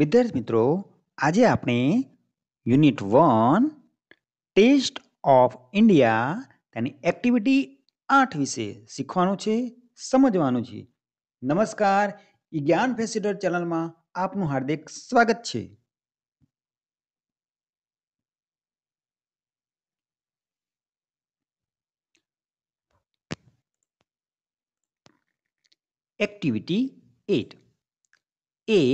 વિદ્યાર્થી મિત્રો આજે આપણે unit one taste of India તેની એક્ટિવિટી આઠ વિશે શીખવાનું છે સમજવાનું છે નમસ્કાર ઈ જ્ઞાન ફેસિટર ચેનલમાં આપનું હાર્દિક સ્વાગત છે activity eight a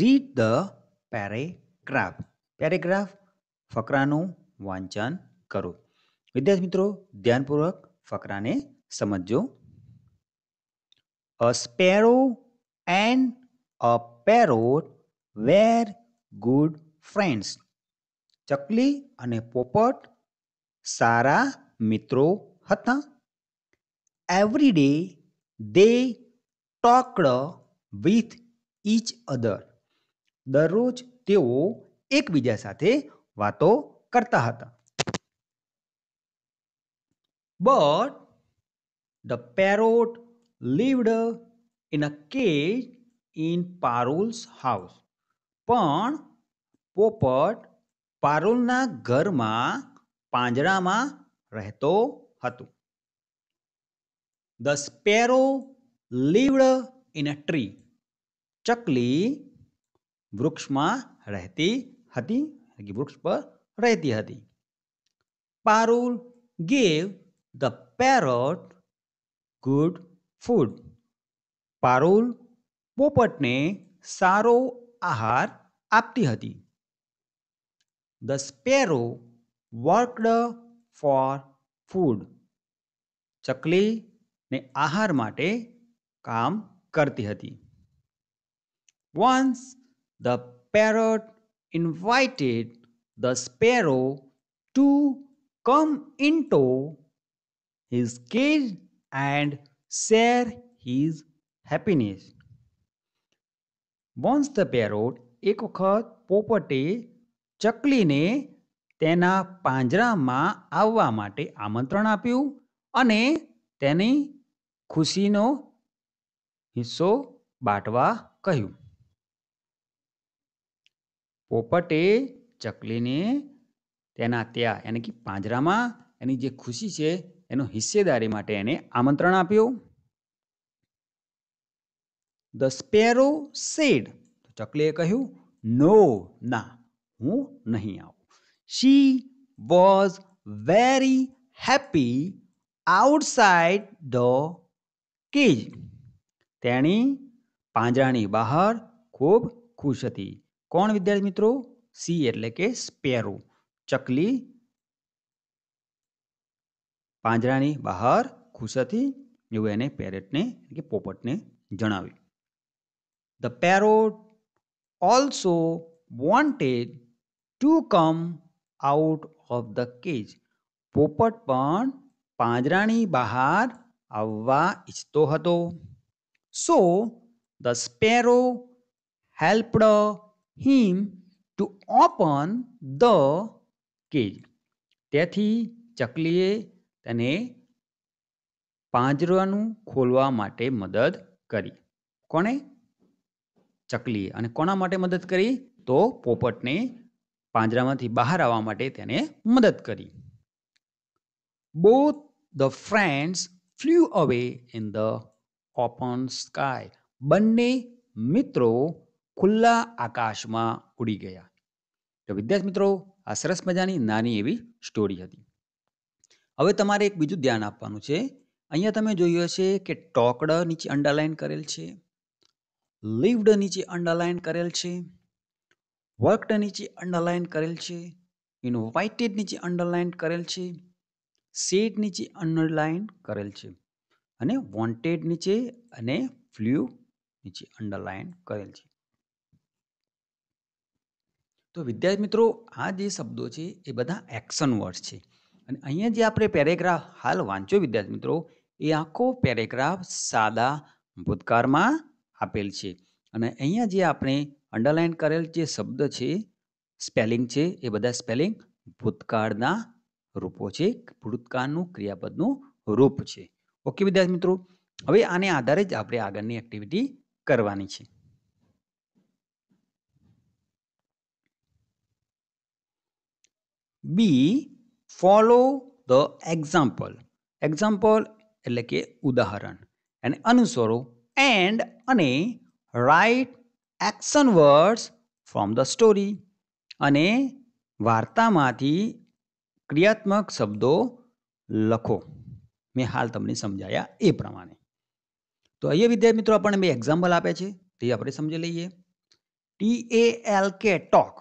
read the paragraph paragraph ફકરાનું વાંચન કરો વિદ્યાર્થી મિત્રો ધ્યાનપૂર્વક ફકરાને સમજો a sparrow and a parrot were good friends ચકલી અને પોપટ સારા મિત્રો હતા every day they talked with each other દરરોજ તેઓ એકબીજા સાથે વાતો કરતા હતા but the parrot lived in a cage in Parul's house પણ પોપટ પારોલના ઘરમાં પાંજરામાં રહેતો હતો the sparrow lived in a tree ચકલી વૃક્ષમાં રહેતી હતી કે વૃક્ષ પર રહેતી હતી Parul gave the parrot good food Parul પોપટને સારો આહાર આપતી હતી the sparrow worked for food ચકલી ને આહાર માટે કામ કરતી હતી once The parrot invited the sparrow to come into his cage and share his happiness. Once the parrot એક વખત પોપટે ચકલીને તેના પાંજરામાં આવવા માટે આમંત્રણ આપ્યું અને તેની ખુશીનો હિસ્સો બાટવા કહ્યું પોપટે ચકલીને તેના ત્યાં એને કે પાંજરામાં એની જે ખુશી છે એનો હિસ્સેદારી માટે એને આમંત્રણ આપ્યું ધ સ્પેરો સેડ ચકલીએ કહ્યું નો ના હું નહીં આવું she was very happy outside the cage તેણી પાંજરાની બહાર ખૂબ ખુશ હતી કોણ વિદ્યાર્થી મિત્રો સી એટલે કે સ્પેરો ચકલી પાંજરાની બહાર ખુશ હતી એવું એને પેરેટને કે પોપટને જણાવ્યું the parrot also wanted to come out of the cage પોપટ પણ પાંજરાની બહાર આવવા ઈચ્છતો હતો so the sparrow helped him to open the cage તેથી ચકલીએ તેને પાંજરાનું ખોલવા માટે મદદ કરી કોને ચકલીએ અને કોના માટે મદદ કરી તો પોપટને પાંજરામાંથી બહાર આવવા માટે તેને મદદ કરી both the friends flew away in the open sky બંને મિત્રો ખુલ્લા આકાશમાં ઉડી ગયા તો વિદ્યાર્થી મિત્રો આ સરસ મજાની નાની એવી સ્ટોરી હતી હવે તમારે એક બીજું ધ્યાન આપવાનું છે અહીંયા તમે જોયું હશે કે ટોકડ નીચે અંડરલાઇન કરેલ છે લિવડ નીચે અંડરલાઇન કરેલ છે વર્કડ નીચે અંડરલાઇન કરેલ છે ઇન્વાઇટેડ નીચે અંડરલાઇન કરેલ છે સેટ નીચે અંડરલાઇન કરેલ છે અને વોન્ટેડ નીચે અને ફ્લ્યુ નીચે અંડરલાઇન કરેલ છે તો વિદ્યાર્થી મિત્રો આ જે શબ્દો છે એ બધા એક્શન વર્ડ્સ છે અને અહીંયા જે આપણે પેરેગ્રાફ હાલ વાંચ્યો વિદ્યાર્થી મિત્રો એ આખો પેરેગ્રાફ સાદા ભૂતકાળમાં આપેલ છે અને અહીંયા જે આપણે અંડરલાઇન કરેલ જે શબ્દ છે સ્પેલિંગ છે એ બધા સ્પેલિંગ ભૂતકાળના રૂપો છે ભૂતકાળનું ક્રિયાપદનું રૂપ છે ઓકે વિદ્યાર્થી મિત્રો હવે આને આધારે જ આપણે આગળની એક્ટિવિટી કરવાની છે B follow the example example એટલે કે ઉદાહરણ એને અનુસરો એન્ડ અને write action words from the story અને વાર્તામાંથી ક્રિયાત્મક શબ્દો લખો મેં હાલ તમને સમજાયા એ પ્રમાણે તો અહીંયા વિદ્યાર્થી મિત્રો આપણને બે એક્ઝામ્પલ આપે છે તે આપણે સમજી લઈએ T A L K talk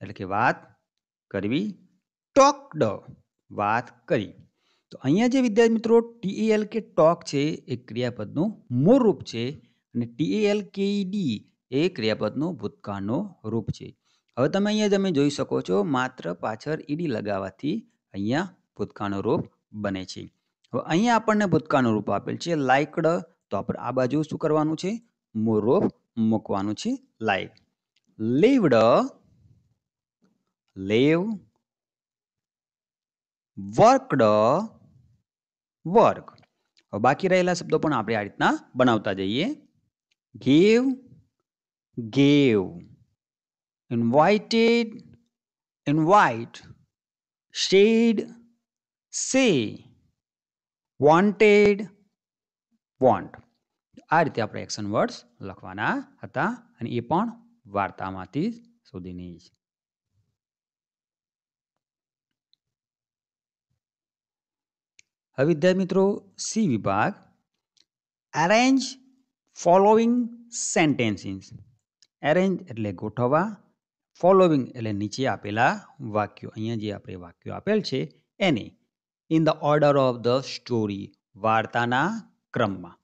એટલે કે વાત કરવી ટોકડ વાત કરી તો અહીંયા જે વિદ્યાર્થી મિત્રો ટીએએલ કે ટોક છે એ ક્રિયાપદનું મૂળ રૂપ છે અને ટીએએલ ડી e એ ક્રિયાપદનું ભૂતકાળનું રૂપ છે હવે તમે અહીંયા તમે જોઈ શકો છો માત્ર પાછળ ઈડી e લગાવવાથી અહીંયા ભૂતકાળનું રૂપ બને છે હવે અહીંયા આપણને ભૂતકાળનું રૂપ આપેલ છે લાયકડ તો આપણે આ બાજુ શું કરવાનું છે મૂળ રૂપ મૂકવાનું છે લાયક લીવડ લેવ વર્કડ work બાકી રહેલા શબ્દો પણ આપણે આ રીતના બનાવતા જઈએ give gave invited invite said say wanted want આ રીતે આપણે એક્શન વર્ડ્સ લખવાના હતા અને એ પણ વાર્તામાંથી શોધીને હવે વિદ્યાર્થી મિત્રો સી વિભાગ એરેન્જ ફોલોઈંગ સેન્ટેન્સીસ એરેન્જ એટલે ગોઠવવા ફોલોઈંગ એટલે નીચે આપેલા વાક્યો અહીંયા જે આપણે વાક્યો આપેલ છે એને in the order of the story વાર્તાના ક્રમમાં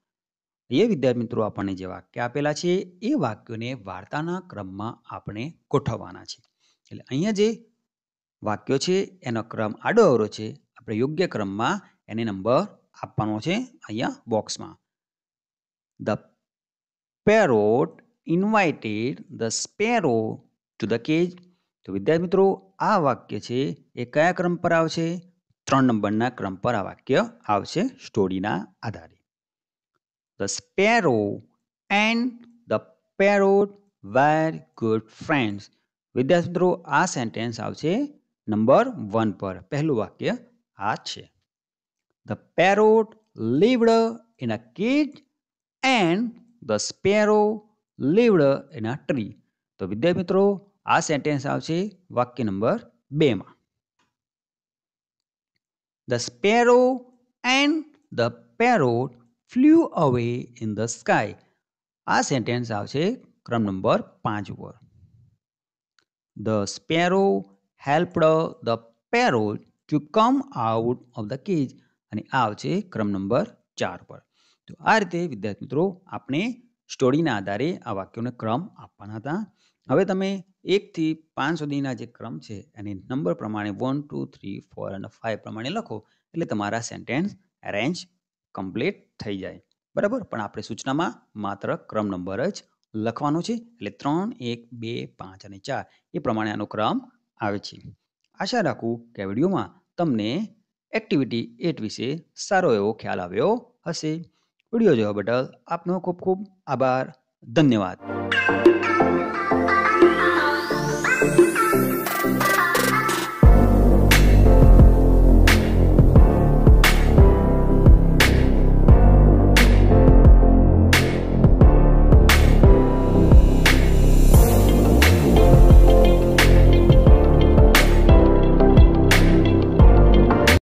એ વિદ્યાર્થી મિત્રો આપણને જે વાક્ય આપેલા છે એ વાક્યોને વાર્તાના ક્રમમાં આપણે ગોઠવવાના છે એટલે અહીંયા જે વાક્યો છે એનો ક્રમ આડો અવરો છે આપણે યોગ્ય ક્રમમાં એને નંબર આપવાનો છે અહીંયા બોક્સમાં the parrot invited the sparrow to the cage તો વિદ્યાર્થી મિત્રો આ વાક્ય છે એ કયા ક્રમ પર આવશે ત્રણ નંબરના ક્રમ પર આ વાક્ય આવશે સ્ટોરીના આધારે the sparrow and the parrot were good friends વિદ્યાર્થી મિત્રો આ સેન્ટેન્સ આવશે નંબર વન પર પહેલું વાક્ય આ છે The parrot lived in a cage and the sparrow lived in a tree તો વિદ્યાર્થી મિત્રો આ સેન્ટેન્સ આવશે વાક્ય નંબર બેમાં the sparrow and the parrot flew away in the sky આ સેન્ટેન્સ આવશે ક્રમ નંબર પાંચ ઉપર the sparrow helped the parrot to come out of the cage અને આ આવશે ક્રમ નંબર ચાર પર તો આ રીતે વિદ્યાર્થી મિત્રો આપણે સ્ટોરીના આધારે આ વાક્યોને ક્રમ આપવાના હતા હવે તમે એકથી પાંચ સુધીના જે ક્રમ છે એને નંબર પ્રમાણે વન ટુ થ્રી ફોર અને ફાઇવ પ્રમાણે લખો એટલે તમારા સેન્ટેન્સ અરેન્જ કમ્પ્લીટ થઈ જાય બરાબર પણ આપણે સૂચનામાં માત્ર ક્રમ નંબર જ લખવાનો છે એટલે ત્રણ એક બે પાંચ અને ચાર એ પ્રમાણે આનો ક્રમ આવે છે આશા રાખું કે વિડીયોમાં તમને એક્ટિવિટી એટ વિશે સારો એવો ખ્યાલ આવ્યો હશે વિડીયો જોવા બદલ આપનો ખૂબ ખૂબ આભાર ધન્યવાદ